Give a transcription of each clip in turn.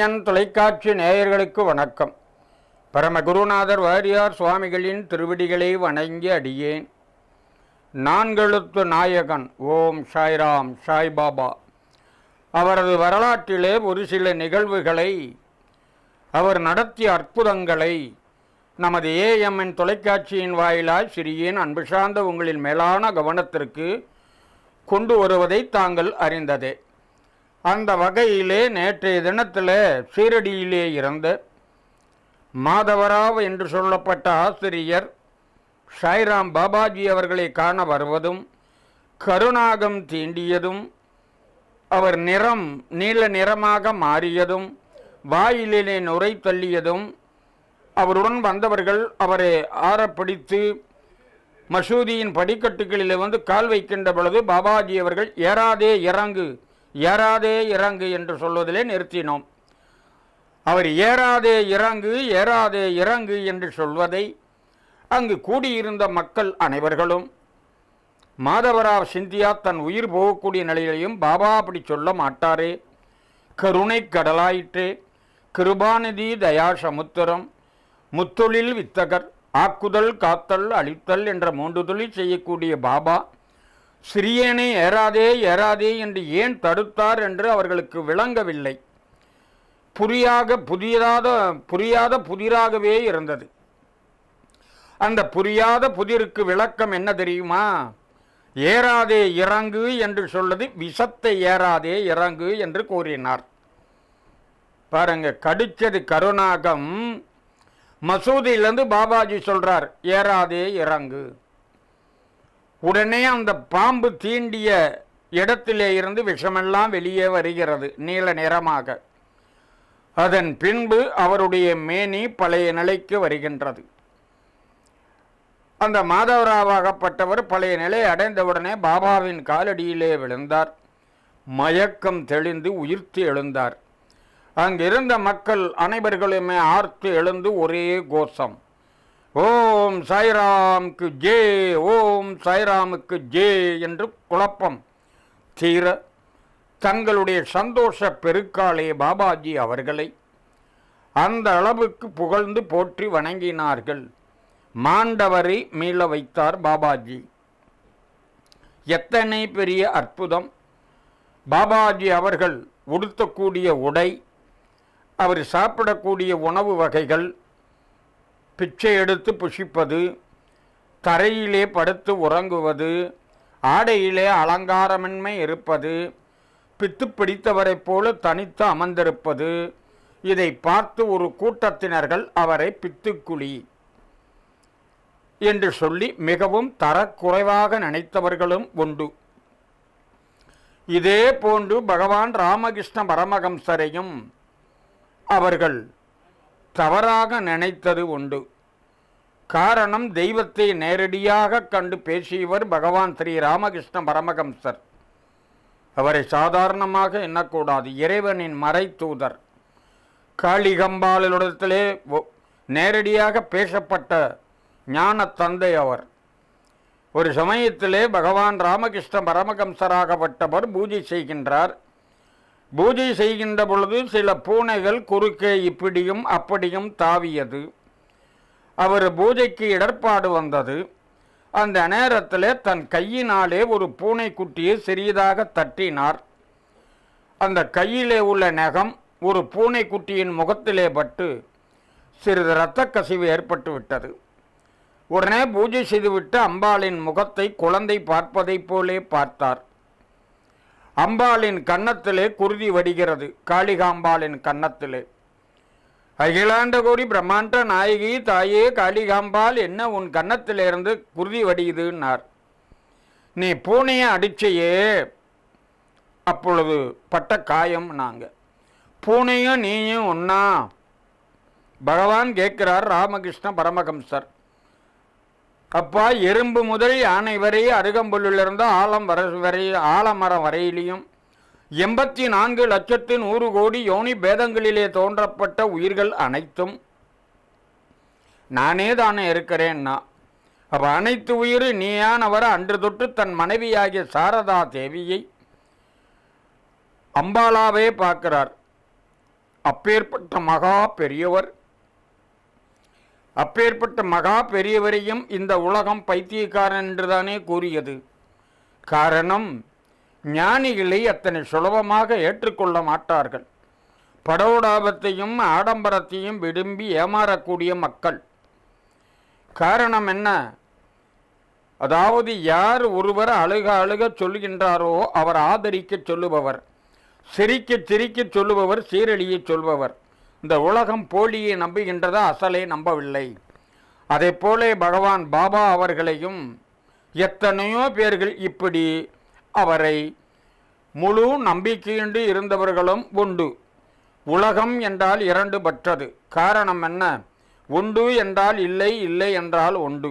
கலைஞன் தொலைக்காட்சி நேயர்களுக்கு வணக்கம் பரமகுருநாதர் வாரியார் சுவாமிகளின் திருவடிகளை வணங்கி அடியேன் நான்கெழுத்து நாயகன் ஓம் சாய்ராம் பாபா அவரது வரலாற்றிலே ஒரு சில நிகழ்வுகளை அவர் நடத்திய அற்புதங்களை நமது ஏஎம்என் தொலைக்காட்சியின் வாயிலாய் சிறியேன் அன்பு சார்ந்த உங்களின் மேலான கவனத்திற்கு கொண்டு வருவதை தாங்கள் அறிந்ததே அந்த வகையிலே நேற்றைய தினத்தில் சீரடியிலே இருந்த மாதவராவ் என்று சொல்லப்பட்ட ஆசிரியர் சாய்ராம் பாபாஜி அவர்களை காண வருவதும் கருணாகம் தீண்டியதும் அவர் நிறம் நீல நிறமாக மாறியதும் வாயிலே நுரை தள்ளியதும் அவருடன் வந்தவர்கள் அவரை ஆறப்பிடித்து மசூதியின் படிக்கட்டுகளில் வந்து கால் வைக்கின்ற பொழுது பாபாஜி அவர்கள் ஏறாதே இறங்கு ஏறாதே இறங்கு என்று சொல்வதிலே நிறுத்தினோம் அவர் ஏறாதே இறங்கு ஏறாதே இறங்கு என்று சொல்வதை அங்கு கூடியிருந்த மக்கள் அனைவர்களும் மாதவராவ் சிந்தியா தன் உயிர் போகக்கூடிய நிலையிலையும் பாபா அப்படி சொல்ல மாட்டாரே கருணை கடலாயிற்றே கிருபாநிதி தயா சமுத்திரம் முத்தொழில் வித்தகர் ஆக்குதல் காத்தல் அழித்தல் என்ற மூன்று தொழில் செய்யக்கூடிய பாபா சிறியனை ஏறாதே ஏறாதே என்று ஏன் தடுத்தார் என்று அவர்களுக்கு விளங்கவில்லை புரியாக புதியதாத புரியாத புதிராகவே இருந்தது அந்த புரியாத புதிருக்கு விளக்கம் என்ன தெரியுமா ஏறாதே இறங்கு என்று சொல்வது விஷத்தை ஏறாதே இறங்கு என்று கூறினார் பாருங்க கடிச்சது கருணாகம் மசூதியிலேருந்து பாபாஜி சொல்கிறார் ஏறாதே இறங்கு உடனே அந்த பாம்பு தீண்டிய இடத்திலே இருந்து விஷமெல்லாம் வெளியே வருகிறது நீல நிறமாக அதன் பின்பு அவருடைய மேனி பழைய நிலைக்கு வருகின்றது அந்த மாதவராவாகப்பட்டவர் பழைய நிலை அடைந்தவுடனே பாபாவின் காலடியிலே விழுந்தார் மயக்கம் தெளிந்து உயிர்த்து எழுந்தார் அங்கிருந்த மக்கள் அனைவர்களுமே ஆர்த்து எழுந்து ஒரே கோஷம் ஓம் சாய்ராம்க்கு ஜே ஓம் சாய்ராமுக்கு ஜே என்று குழப்பம் தீர தங்களுடைய சந்தோஷ பெருக்காளே பாபாஜி அவர்களை அந்த அளவுக்கு புகழ்ந்து போற்றி வணங்கினார்கள் மாண்டவரை மீள வைத்தார் பாபாஜி எத்தனை பெரிய அற்புதம் பாபாஜி அவர்கள் உடுத்தக்கூடிய உடை அவர் சாப்பிடக்கூடிய உணவு வகைகள் பிச்சை எடுத்து புஷிப்பது தரையிலே படுத்து உறங்குவது ஆடையிலே அலங்காரமின்மை இருப்பது பித்து பிடித்தவரைப் போல தனித்து அமர்ந்திருப்பது இதை பார்த்து ஒரு கூட்டத்தினர்கள் அவரை பித்துக்குழி என்று சொல்லி மிகவும் தரக்குறைவாக நினைத்தவர்களும் உண்டு இதே போன்று பகவான் ராமகிருஷ்ண பரமகம்சரையும் அவர்கள் தவறாக நினைத்தது உண்டு காரணம் தெய்வத்தை நேரடியாக கண்டு பேசியவர் பகவான் ஸ்ரீ ராமகிருஷ்ண பரமகம்சர் அவரை சாதாரணமாக எண்ணக்கூடாது இறைவனின் மறை தூதர் காளிகம்பாலிடத்திலே நேரடியாக பேசப்பட்ட ஞான தந்தை அவர் ஒரு சமயத்திலே பகவான் ராமகிருஷ்ண பரமகம்சராகப்பட்டவர் பூஜை செய்கின்றார் பூஜை செய்கின்ற பொழுது சில பூனைகள் குறுக்கே இப்படியும் அப்படியும் தாவியது அவர் பூஜைக்கு இடர்பாடு வந்தது அந்த நேரத்தில் தன் கையினாலே ஒரு பூனைக்குட்டியை சிறியதாக தட்டினார் அந்த கையிலே உள்ள நகம் ஒரு பூனைக்குட்டியின் முகத்திலே பட்டு சிறிது இரத்த கசிவு ஏற்பட்டு விட்டது உடனே பூஜை செய்துவிட்டு அம்பாளின் முகத்தை குழந்தை பார்ப்பதைப் போலே பார்த்தார் அம்பாளின் கன்னத்திலே குருதி வடிகிறது காளிகாம்பாளின் கன்னத்திலே அகிலாண்ட கோடி பிரம்மாண்ட நாயகி தாயே காளிகாம்பால் என்ன உன் கன்னத்திலிருந்து குருதி வடியுதுன்னார் நீ பூனையை அடிச்சையே அப்பொழுது பட்ட காயம் நாங்கள் பூனையும் நீயும் ஒன்னா பகவான் கேட்கிறார் ராமகிருஷ்ண பரமகம்சர் அப்பா எறும்பு முதல் யானை வரை அருகம்புல்லிருந்து ஆலம் வர வரை ஆலமரம் வரையிலையும் எண்பத்தி நான்கு லட்சத்து நூறு கோடி யோனி பேதங்களிலே தோன்றப்பட்ட உயிர்கள் அனைத்தும் நானே தானே இருக்கிறேன்னா அப்போ அனைத்து உயிர் நீயானவர் அன்று தொட்டு தன் மனைவியாகிய சாரதா தேவியை அம்பாலாவே பார்க்கிறார் அப்பேற்பட்ட மகா பெரியவர் அப்பேற்பட்ட மகா பெரியவரையும் இந்த உலகம் பைத்தியக்காரன் என்றுதானே கூறியது காரணம் ஞானிகளை அத்தனை சுலபமாக ஏற்றுக்கொள்ள மாட்டார்கள் படவுடாபத்தையும் ஆடம்பரத்தையும் விரும்பி ஏமாறக்கூடிய மக்கள் காரணம் என்ன அதாவது யார் ஒருவர் அழுக அழுக சொல்கின்றாரோ அவர் ஆதரிக்க சொல்லுபவர் சிரிக்க சிரிக்க சொல்லுபவர் சீரழிய சொல்பவர் இந்த உலகம் போலியை நம்புகின்றதா அசலே நம்பவில்லை அதே போலே பகவான் பாபா அவர்களையும் எத்தனையோ பேர்கள் இப்படி அவரை முழு நம்பிக்கையின்றி இருந்தவர்களும் உண்டு உலகம் என்றால் இரண்டு பற்றது காரணம் என்ன உண்டு என்றால் இல்லை இல்லை என்றால் உண்டு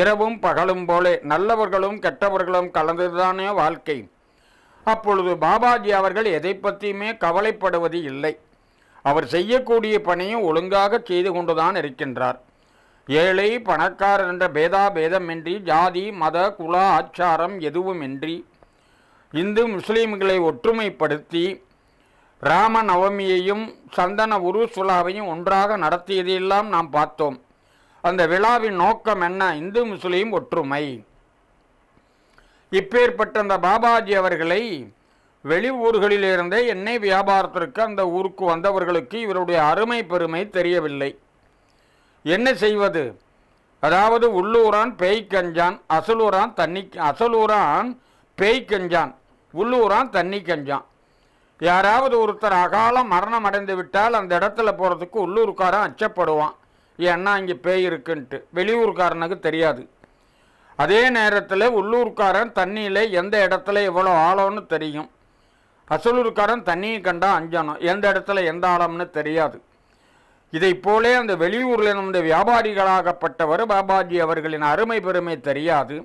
இரவும் பகலும் போலே நல்லவர்களும் கெட்டவர்களும் கலந்துதானே வாழ்க்கை அப்பொழுது பாபாஜி அவர்கள் எதை பற்றியுமே கவலைப்படுவது இல்லை அவர் செய்யக்கூடிய பணியும் ஒழுங்காக செய்து கொண்டுதான் இருக்கின்றார் ஏழை பணக்காரர் என்ற பேதா பேதமின்றி ஜாதி மத குல ஆச்சாரம் எதுவுமின்றி இந்து முஸ்லீம்களை ஒற்றுமைப்படுத்தி ராம நவமியையும் சந்தன உரு சுலாவையும் ஒன்றாக நடத்தியதையெல்லாம் நாம் பார்த்தோம் அந்த விழாவின் நோக்கம் என்ன இந்து முஸ்லீம் ஒற்றுமை இப்பேற்பட்ட அந்த பாபாஜி அவர்களை வெளி ஊர்களிலிருந்தே எண்ணெய் வியாபாரத்திற்கு அந்த ஊருக்கு வந்தவர்களுக்கு இவருடைய அருமை பெருமை தெரியவில்லை என்ன செய்வது அதாவது உள்ளூரான் பேய் கஞ்சான் அசலூரான் தண்ணி அசலூரான் பேய் கஞ்சான் உள்ளூரான் தண்ணி கஞ்சான் யாராவது ஒருத்தர் அகால மரணம் அடைந்து விட்டால் அந்த இடத்துல போகிறதுக்கு உள்ளூர்காரன் அச்சப்படுவான் ஏன்னா இங்கே பேய் இருக்குன்ட்டு வெளியூர்காரனுக்கு தெரியாது அதே நேரத்தில் உள்ளூர்காரன் தண்ணியில் எந்த இடத்துல எவ்வளோ ஆழம்னு தெரியும் அசலூர்காரன் தண்ணியை கண்டா அஞ்சானம் எந்த இடத்துல எந்த ஆழம்னு தெரியாது இதை போலே அந்த வெளியூரில் இருந்த வியாபாரிகளாகப்பட்டவர் பாபாஜி அவர்களின் அருமை பெருமை தெரியாது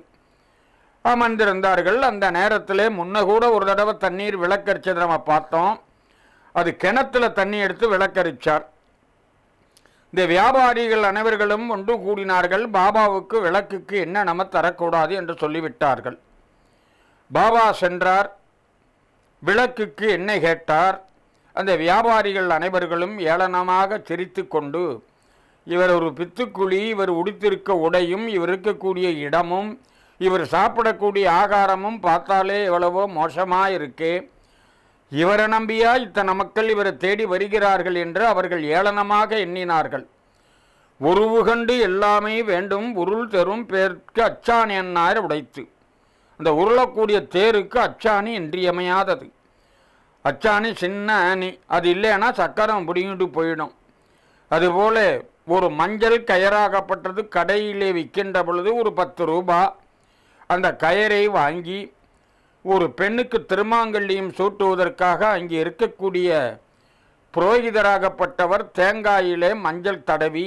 அமர்ந்திருந்தார்கள் அந்த நேரத்தில் முன்ன கூட ஒரு தடவை தண்ணீர் விளக்கரிச்சதை நம்ம பார்த்தோம் அது கிணத்துல தண்ணி எடுத்து விளக்கரிச்சார் இந்த வியாபாரிகள் அனைவர்களும் ஒன்று கூடினார்கள் பாபாவுக்கு விளக்குக்கு என்ன நம்ம தரக்கூடாது என்று சொல்லிவிட்டார்கள் பாபா சென்றார் விளக்குக்கு என்னை கேட்டார் அந்த வியாபாரிகள் அனைவர்களும் ஏளனமாக சிரித்து கொண்டு இவர் ஒரு பித்துக்குழி இவர் உடுத்திருக்க உடையும் இவர் இருக்கக்கூடிய இடமும் இவர் சாப்பிடக்கூடிய ஆகாரமும் பார்த்தாலே எவ்வளவோ மோசமாக இருக்கே இவரை நம்பியா இத்தனை மக்கள் இவரை தேடி வருகிறார்கள் என்று அவர்கள் ஏளனமாக எண்ணினார்கள் உருவுகண்டு எல்லாமே வேண்டும் உருள் தரும் பேர்க்கு அச்சான் என்னார் உடைத்து அந்த உருளக்கூடிய தேருக்கு அச்சாணி இன்றியமையாதது அச்சாணி சின்ன அணி அது இல்லைன்னா சக்கரம் பிடிங்கிட்டு போயிடும் அதுபோல் ஒரு மஞ்சள் கயராகப்பட்டது கடையிலே விற்கின்ற பொழுது ஒரு பத்து ரூபா அந்த கயரை வாங்கி ஒரு பெண்ணுக்கு திருமாங்கல்லியும் சூட்டுவதற்காக அங்கே இருக்கக்கூடிய புரோகிதராகப்பட்டவர் தேங்காயிலே மஞ்சள் தடவி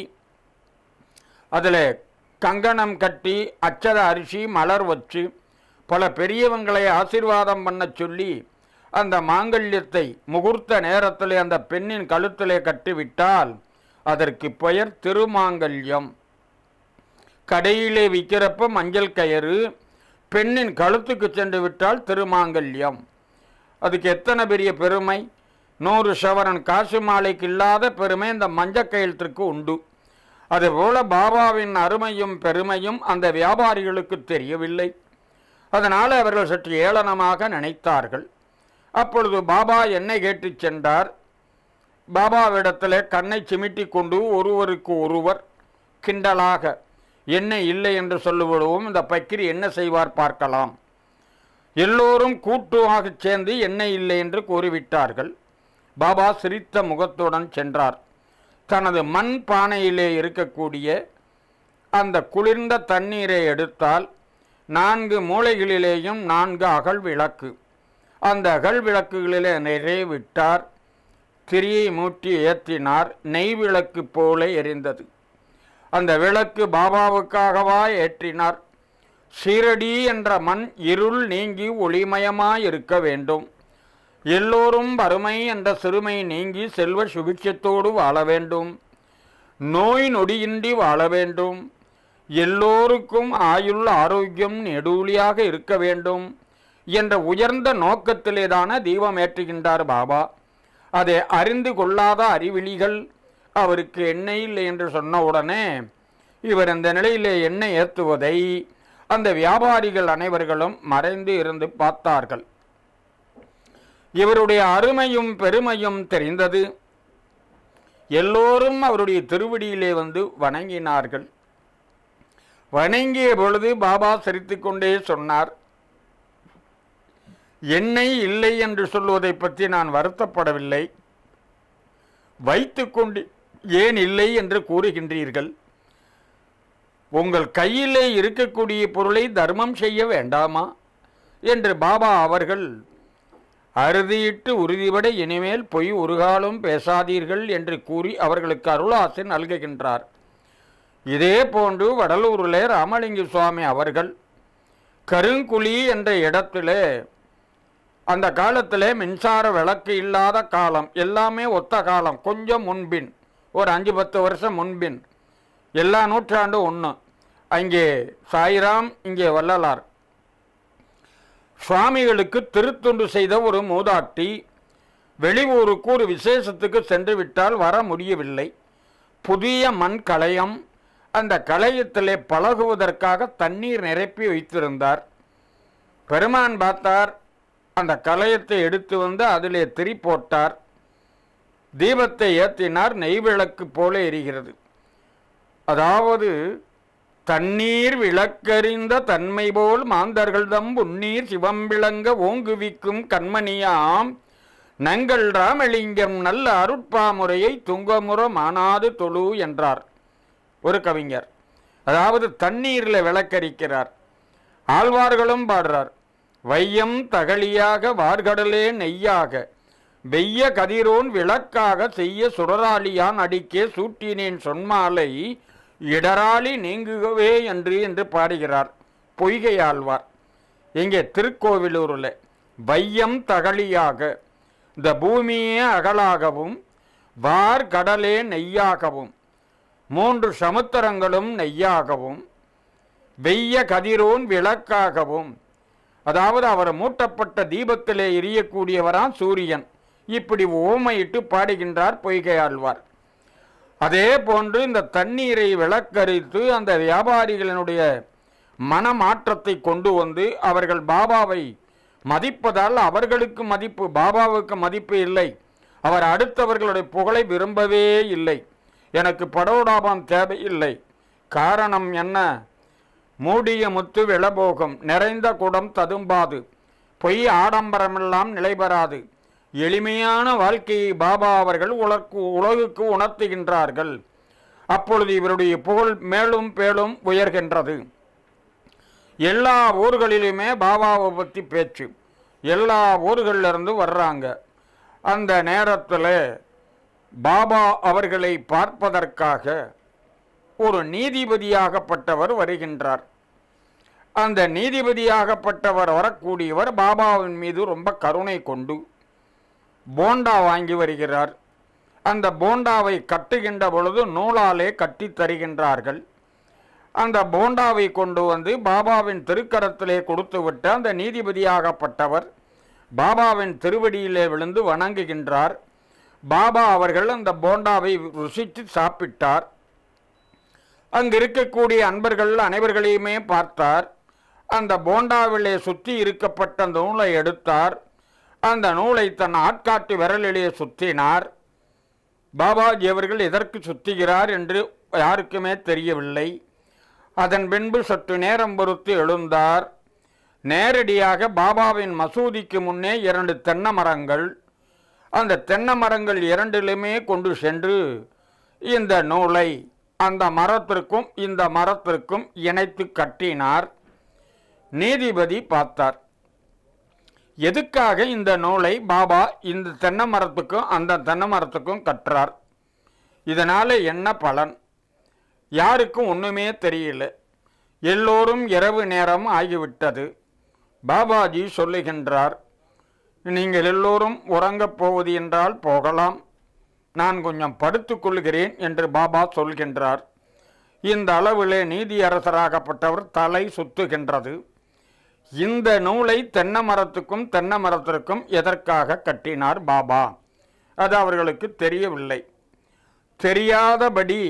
அதில் கங்கணம் கட்டி அச்சத அரிசி மலர் வச்சு பல பெரியவங்களை ஆசிர்வாதம் பண்ண சொல்லி அந்த மாங்கல்யத்தை முகூர்த்த நேரத்திலே அந்த பெண்ணின் கழுத்திலே கட்டிவிட்டால் அதற்கு பெயர் திருமாங்கல்யம் கடையிலே விற்கிறப்ப மஞ்சள் கயிறு பெண்ணின் கழுத்துக்கு சென்று விட்டால் திருமாங்கல்யம் அதுக்கு எத்தனை பெரிய பெருமை நூறு சவரன் காசு மாலைக்கு இல்லாத பெருமை இந்த மஞ்சக்கயிலத்திற்கு உண்டு அதுபோல பாபாவின் அருமையும் பெருமையும் அந்த வியாபாரிகளுக்கு தெரியவில்லை அதனால் அவர்கள் சற்று ஏளனமாக நினைத்தார்கள் அப்பொழுது பாபா என்னை கேட்டு சென்றார் பாபாவிடத்தில் கண்ணை சிமிட்டி கொண்டு ஒருவருக்கு ஒருவர் கிண்டலாக என்ன இல்லை என்று சொல்லுவிடவும் இந்த பக்கிரி என்ன செய்வார் பார்க்கலாம் எல்லோரும் கூட்டுவாக சேர்ந்து என்ன இல்லை என்று கூறிவிட்டார்கள் பாபா சிரித்த முகத்துடன் சென்றார் தனது மண் பானையிலே இருக்கக்கூடிய அந்த குளிர்ந்த தண்ணீரை எடுத்தால் நான்கு மூளைகளிலேயும் நான்கு அகல் விளக்கு அந்த அகல் விளக்குகளிலே நிறைவிட்டார் திரியை மூட்டி ஏற்றினார் நெய் விளக்கு போல எரிந்தது அந்த விளக்கு பாபாவுக்காகவா ஏற்றினார் சீரடி என்ற மண் இருள் நீங்கி ஒளிமயமாயிருக்க வேண்டும் எல்லோரும் வறுமை என்ற சிறுமை நீங்கி செல்வ சுபிட்சத்தோடு வாழ வேண்டும் நோய் நொடியின்றி வாழ வேண்டும் எல்லோருக்கும் ஆயுள் ஆரோக்கியம் நெடுவலியாக இருக்க வேண்டும் என்ற உயர்ந்த நோக்கத்திலேதான தீபம் ஏற்றுகின்றார் பாபா அதை அறிந்து கொள்ளாத அறிவிலிகள் அவருக்கு எண்ணெய் இல்லை என்று சொன்ன உடனே இவர் அந்த நிலையிலே எண்ணெய் ஏற்றுவதை அந்த வியாபாரிகள் அனைவர்களும் மறைந்து இருந்து பார்த்தார்கள் இவருடைய அருமையும் பெருமையும் தெரிந்தது எல்லோரும் அவருடைய திருவடியிலே வந்து வணங்கினார்கள் வணங்கிய பொழுது பாபா சிரித்துக்கொண்டே சொன்னார் என்னை இல்லை என்று சொல்வதை பற்றி நான் வருத்தப்படவில்லை வைத்துக்கொண்டு ஏன் இல்லை என்று கூறுகின்றீர்கள் உங்கள் கையிலே இருக்கக்கூடிய பொருளை தர்மம் செய்ய வேண்டாமா என்று பாபா அவர்கள் அறுதியிட்டு உறுதிபட இனிமேல் பொய் ஒரு காலம் பேசாதீர்கள் என்று கூறி அவர்களுக்கு அருளாசை நல்குகின்றார் இதே போன்று வடலூரில் ராமலிங்க சுவாமி அவர்கள் கருங்குழி என்ற இடத்திலே அந்த காலத்தில் மின்சார விளக்கு இல்லாத காலம் எல்லாமே ஒத்த காலம் கொஞ்சம் முன்பின் ஒரு அஞ்சு பத்து வருஷம் முன்பின் எல்லா நூற்றாண்டும் ஒன்று அங்கே சாய்ராம் இங்கே வள்ளலார் சுவாமிகளுக்கு திருத்துண்டு செய்த ஒரு மூதாட்டி வெளியூருக்கு ஒரு விசேஷத்துக்கு சென்று விட்டால் வர முடியவில்லை புதிய மண் அந்த கலையத்திலே பழகுவதற்காக தண்ணீர் நிரப்பி வைத்திருந்தார் பெருமான் பார்த்தார் அந்த களையத்தை எடுத்து வந்து அதிலே திரி போட்டார் தீபத்தை ஏற்றினார் நெய்விளக்கு போல எரிகிறது அதாவது தண்ணீர் விளக்கறிந்த தன்மை போல் மாந்தர்கள்தம் உன்னீர் சிவம் விளங்க ஓங்குவிக்கும் கண்மணியாம் நங்கள் ராமலிங்கம் நல்ல அருட்பாமுறையை துங்கமுற மானாது தொழு என்றார் ஒரு கவிஞர் அதாவது தண்ணீரில் விளக்கரிக்கிறார் ஆழ்வார்களும் பாடுறார் வையம் தகழியாக வார்கடலே நெய்யாக வெய்ய கதிரோன் விளக்காக செய்ய சுடராளியான் அடிக்கே சூட்டினேன் சொன்மாலை இடராளி நீங்குகவே என்று என்று பாடுகிறார் பொய்கை ஆழ்வார் இங்கே திருக்கோவிலூரில் வையம் தகழியாக இந்த பூமியே அகலாகவும் வார்கடலே நெய்யாகவும் மூன்று சமுத்திரங்களும் நெய்யாகவும் வெய்ய கதிரோன் விளக்காகவும் அதாவது அவர் மூட்டப்பட்ட தீபத்திலே எரியக்கூடியவரான் சூரியன் இப்படி ஓமையிட்டு பாடுகின்றார் பொய்கையாழ்வார் அதே போன்று இந்த தண்ணீரை விளக்கரித்து அந்த வியாபாரிகளினுடைய மனமாற்றத்தை கொண்டு வந்து அவர்கள் பாபாவை மதிப்பதால் அவர்களுக்கு மதிப்பு பாபாவுக்கு மதிப்பு இல்லை அவர் அடுத்தவர்களுடைய புகழை விரும்பவே இல்லை எனக்கு படோடாபம் தேவையில்லை காரணம் என்ன மூடிய முத்து விளபோகம் நிறைந்த குடம் ததும்பாது பொய் ஆடம்பரமெல்லாம் நிலைபெறாது எளிமையான வாழ்க்கையை பாபா அவர்கள் உலகு உலகுக்கு உணர்த்துகின்றார்கள் அப்பொழுது இவருடைய புகழ் மேலும் மேலும் உயர்கின்றது எல்லா ஊர்களிலுமே பாபாவை பற்றி பேச்சு எல்லா ஊர்களிலிருந்து வர்றாங்க அந்த நேரத்தில் பாபா அவர்களை பார்ப்பதற்காக ஒரு நீதிபதியாகப்பட்டவர் வருகின்றார் அந்த நீதிபதியாகப்பட்டவர் வரக்கூடியவர் பாபாவின் மீது ரொம்ப கருணை கொண்டு போண்டா வாங்கி வருகிறார் அந்த போண்டாவை கட்டுகின்ற பொழுது நூலாலே கட்டி தருகின்றார்கள் அந்த போண்டாவை கொண்டு வந்து பாபாவின் திருக்கரத்திலே கொடுத்துவிட்டு அந்த நீதிபதியாகப்பட்டவர் பாபாவின் திருவடியிலே விழுந்து வணங்குகின்றார் பாபா அவர்கள் அந்த போண்டாவை ருசித்து சாப்பிட்டார் அங்கிருக்கக்கூடிய இருக்கக்கூடிய அன்பர்கள் அனைவர்களையுமே பார்த்தார் அந்த போண்டாவிலே சுற்றி இருக்கப்பட்ட அந்த நூலை எடுத்தார் அந்த நூலை தன் ஆட்காட்டு விரலிலே சுற்றினார் பாபாஜி அவர்கள் எதற்கு சுற்றுகிறார் என்று யாருக்குமே தெரியவில்லை அதன் பின்பு சற்று நேரம் பொறுத்து எழுந்தார் நேரடியாக பாபாவின் மசூதிக்கு முன்னே இரண்டு தென்னை மரங்கள் அந்த தென்னை மரங்கள் இரண்டிலுமே கொண்டு சென்று இந்த நூலை அந்த மரத்திற்கும் இந்த மரத்திற்கும் இணைத்து கட்டினார் நீதிபதி பார்த்தார் எதுக்காக இந்த நூலை பாபா இந்த தென்னை மரத்துக்கும் அந்த தென்னை மரத்துக்கும் கற்றார் இதனால் என்ன பலன் யாருக்கும் ஒன்றுமே தெரியல எல்லோரும் இரவு நேரம் ஆகிவிட்டது பாபாஜி சொல்லுகின்றார் நீங்கள் எல்லோரும் உறங்கப் போவது என்றால் போகலாம் நான் கொஞ்சம் படுத்துக்கொள்கிறேன் என்று பாபா சொல்கின்றார் இந்த அளவிலே நீதியரசராகப்பட்டவர் தலை சுத்துகின்றது இந்த நூலை தென்னை மரத்துக்கும் தென்னை மரத்திற்கும் எதற்காக கட்டினார் பாபா அது அவர்களுக்கு தெரியவில்லை தெரியாதபடி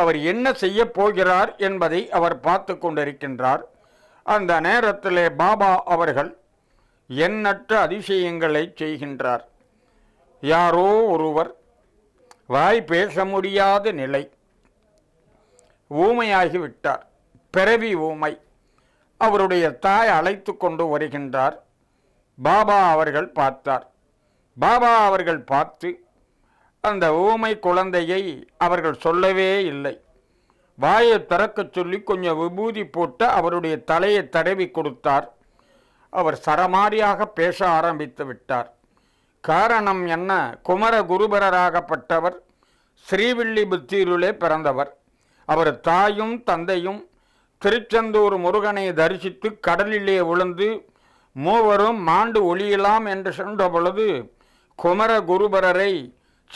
அவர் என்ன செய்ய போகிறார் என்பதை அவர் பார்த்து கொண்டிருக்கின்றார் அந்த நேரத்திலே பாபா அவர்கள் எண்ணற்ற அதிசயங்களை செய்கின்றார் யாரோ ஒருவர் வாய் பேச முடியாத நிலை ஊமையாகிவிட்டார் பிறவி ஊமை அவருடைய தாய் அழைத்து கொண்டு வருகின்றார் பாபா அவர்கள் பார்த்தார் பாபா அவர்கள் பார்த்து அந்த ஊமை குழந்தையை அவர்கள் சொல்லவே இல்லை வாயை திறக்கச் சொல்லி கொஞ்சம் விபூதி போட்டு அவருடைய தலையை தடவி கொடுத்தார் அவர் சரமாரியாக பேச ஆரம்பித்து விட்டார் காரணம் என்ன குமர குருபரராகப்பட்டவர் ஸ்ரீவில்லி புத்தியிலுள்ளே பிறந்தவர் அவர் தாயும் தந்தையும் திருச்செந்தூர் முருகனை தரிசித்து கடலிலே விழுந்து மூவரும் மாண்டு ஒளியலாம் என்று சென்ற பொழுது குமர குருபரரை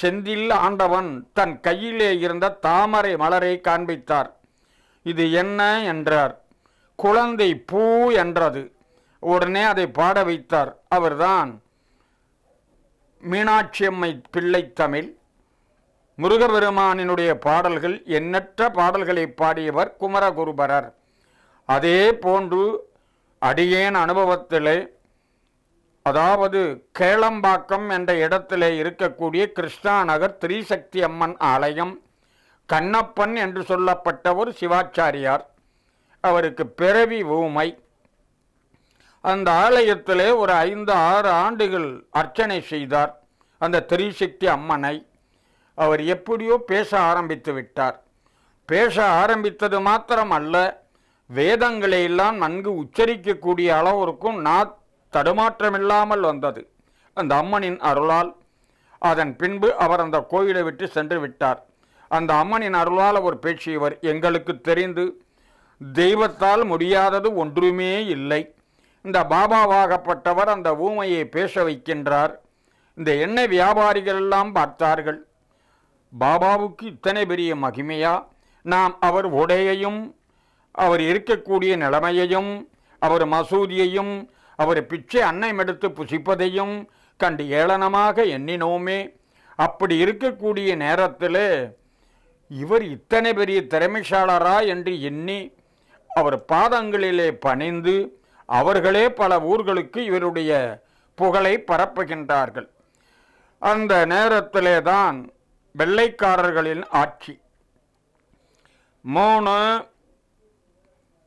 செந்தில் ஆண்டவன் தன் கையிலே இருந்த தாமரை மலரை காண்பித்தார் இது என்ன என்றார் குழந்தை பூ என்றது உடனே அதை பாட வைத்தார் அவர்தான் மீனாட்சியம்மை பிள்ளை தமிழ் முருகபெருமானினுடைய பாடல்கள் எண்ணற்ற பாடல்களை பாடியவர் குமரகுருபரர் அதே போன்று அடியேன் அனுபவத்திலே அதாவது கேளம்பாக்கம் என்ற இடத்திலே இருக்கக்கூடிய கிருஷ்ணா நகர் திரிசக்தி அம்மன் ஆலயம் கண்ணப்பன் என்று சொல்லப்பட்ட ஒரு சிவாச்சாரியார் அவருக்கு பிறவி ஊமை அந்த ஆலயத்திலே ஒரு ஐந்து ஆறு ஆண்டுகள் அர்ச்சனை செய்தார் அந்த திரிசக்தி அம்மனை அவர் எப்படியோ பேச ஆரம்பித்து விட்டார் பேச ஆரம்பித்தது மாத்திரம் அல்ல வேதங்களை எல்லாம் நன்கு உச்சரிக்கக்கூடிய அளவிற்கும் நா தடுமாற்றமில்லாமல் வந்தது அந்த அம்மனின் அருளால் அதன் பின்பு அவர் அந்த கோயிலை விட்டு சென்று விட்டார் அந்த அம்மனின் அருளால் அவர் பேசியவர் எங்களுக்கு தெரிந்து தெய்வத்தால் முடியாதது ஒன்றுமே இல்லை இந்த பாபாவாகப்பட்டவர் அந்த ஊமையை பேச வைக்கின்றார் இந்த எண்ணெய் வியாபாரிகள் எல்லாம் பார்த்தார்கள் பாபாவுக்கு இத்தனை பெரிய மகிமையா நாம் அவர் உடையையும் அவர் இருக்கக்கூடிய நிலைமையையும் அவர் மசூதியையும் அவர் பிச்சை அன்னம் எடுத்து புசிப்பதையும் கண்டு ஏளனமாக எண்ணினோமே அப்படி இருக்கக்கூடிய நேரத்தில் இவர் இத்தனை பெரிய திறமைசாளரா என்று எண்ணி அவர் பாதங்களிலே பணிந்து அவர்களே பல ஊர்களுக்கு இவருடைய புகழை பரப்புகின்றார்கள் அந்த நேரத்திலே தான் வெள்ளைக்காரர்களின் ஆட்சி மூணு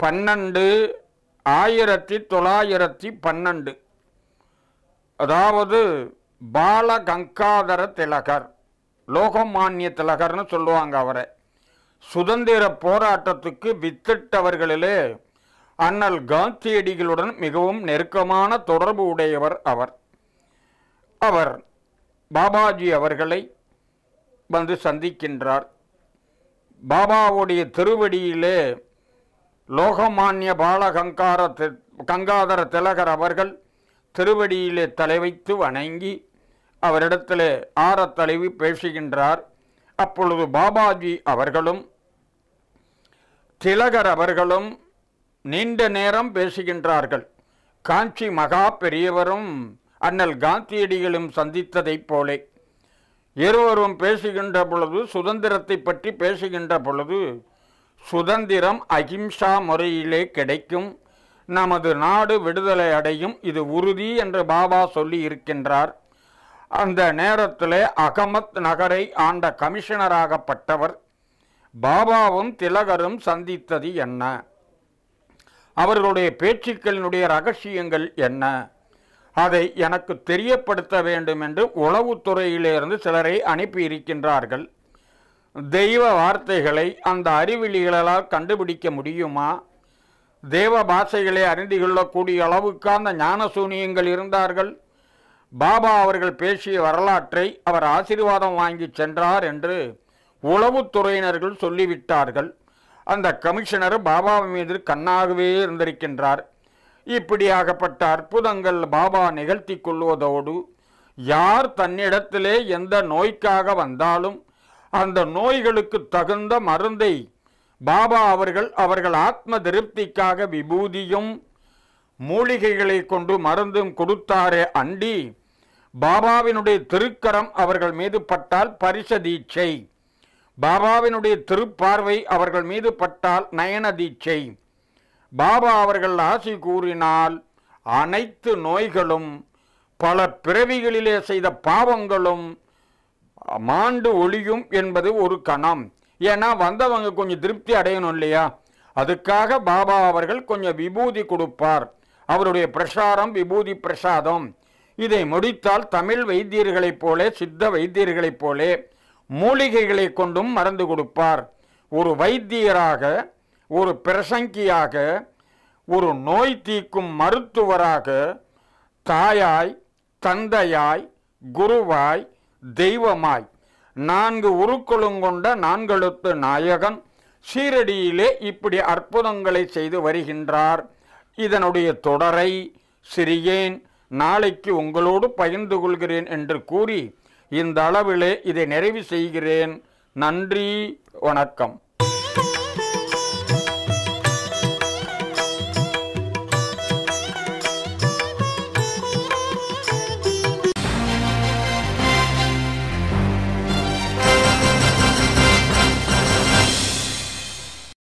பன்னெண்டு ஆயிரத்தி தொள்ளாயிரத்தி பன்னெண்டு அதாவது பால கங்காதர திலகர் லோகமானிய திலகர்னு சொல்லுவாங்க அவரை சுதந்திர போராட்டத்துக்கு வித்திட்டவர்களிலே அண்ணல் காந்தியடிகளுடன் மிகவும் நெருக்கமான தொடர்பு உடையவர் அவர் அவர் பாபாஜி அவர்களை வந்து சந்திக்கின்றார் பாபாவுடைய திருவடியிலே லோகமானிய பாலகங்கார கங்காதர திலகர் அவர்கள் திருவடியிலே தலை வைத்து வணங்கி அவரிடத்தில் ஆரத்தலைவி பேசுகின்றார் அப்பொழுது பாபாஜி அவர்களும் திலகர் அவர்களும் நீண்ட நேரம் பேசுகின்றார்கள் காஞ்சி மகா பெரியவரும் அண்ணல் காந்தியடிகளும் சந்தித்ததைப் போலே இருவரும் பேசுகின்ற பொழுது சுதந்திரத்தை பற்றி பேசுகின்ற பொழுது சுதந்திரம் அகிம்சா முறையிலே கிடைக்கும் நமது நாடு விடுதலை அடையும் இது உறுதி என்று பாபா சொல்லி இருக்கின்றார் அந்த நேரத்தில் அகமத் நகரை ஆண்ட கமிஷனராகப்பட்டவர் பாபாவும் திலகரும் சந்தித்தது என்ன அவர்களுடைய பேச்சுக்களினுடைய ரகசியங்கள் என்ன அதை எனக்கு தெரியப்படுத்த வேண்டும் என்று உளவுத்துறையிலிருந்து சிலரை அனுப்பியிருக்கின்றார்கள் தெய்வ வார்த்தைகளை அந்த அறிவிலிகளால் கண்டுபிடிக்க முடியுமா தேவ பாஷைகளை அறிந்து கொள்ளக்கூடிய அளவுக்கு அந்த ஞானசூனியங்கள் இருந்தார்கள் பாபா அவர்கள் பேசிய வரலாற்றை அவர் ஆசீர்வாதம் வாங்கி சென்றார் என்று உளவுத்துறையினர்கள் சொல்லிவிட்டார்கள் அந்த கமிஷனர் பாபா மீது கண்ணாகவே இருந்திருக்கின்றார் இப்படியாகப்பட்ட அற்புதங்கள் பாபா நிகழ்த்தி கொள்வதோடு யார் தன்னிடத்திலே எந்த நோய்க்காக வந்தாலும் அந்த நோய்களுக்கு தகுந்த மருந்தை பாபா அவர்கள் அவர்கள் ஆத்ம திருப்திக்காக விபூதியும் மூலிகைகளை கொண்டு மருந்தும் கொடுத்தாரே அண்டி பாபாவினுடைய திருக்கரம் அவர்கள் மீது பட்டால் பரிசதீட்சை பாபாவினுடைய திருப்பார்வை அவர்கள் மீது பட்டால் நயன தீட்சை பாபா அவர்கள் ஆசி கூறினால் அனைத்து நோய்களும் பல பிறவிகளிலே செய்த பாவங்களும் மாண்டு ஒழியும் என்பது ஒரு கணம் ஏன்னா வந்தவங்க கொஞ்சம் திருப்தி அடையணும் இல்லையா அதுக்காக பாபா அவர்கள் கொஞ்சம் விபூதி கொடுப்பார் அவருடைய பிரசாரம் விபூதி பிரசாதம் இதை முடித்தால் தமிழ் வைத்தியர்களைப் போலே சித்த வைத்தியர்களைப் போலே மூலிகைகளை கொண்டும் மருந்து கொடுப்பார் ஒரு வைத்தியராக ஒரு பிரசங்கியாக ஒரு நோய் தீக்கும் மருத்துவராக தாயாய் தந்தையாய் குருவாய் தெய்வமாய் நான்கு கொண்ட நான்கெழுத்து நாயகன் ஷீரடியிலே இப்படி அற்புதங்களை செய்து வருகின்றார் இதனுடைய தொடரை சிறியேன் நாளைக்கு உங்களோடு பகிர்ந்து கொள்கிறேன் என்று கூறி இந்த அளவிலே இதை நிறைவு செய்கிறேன் நன்றி வணக்கம்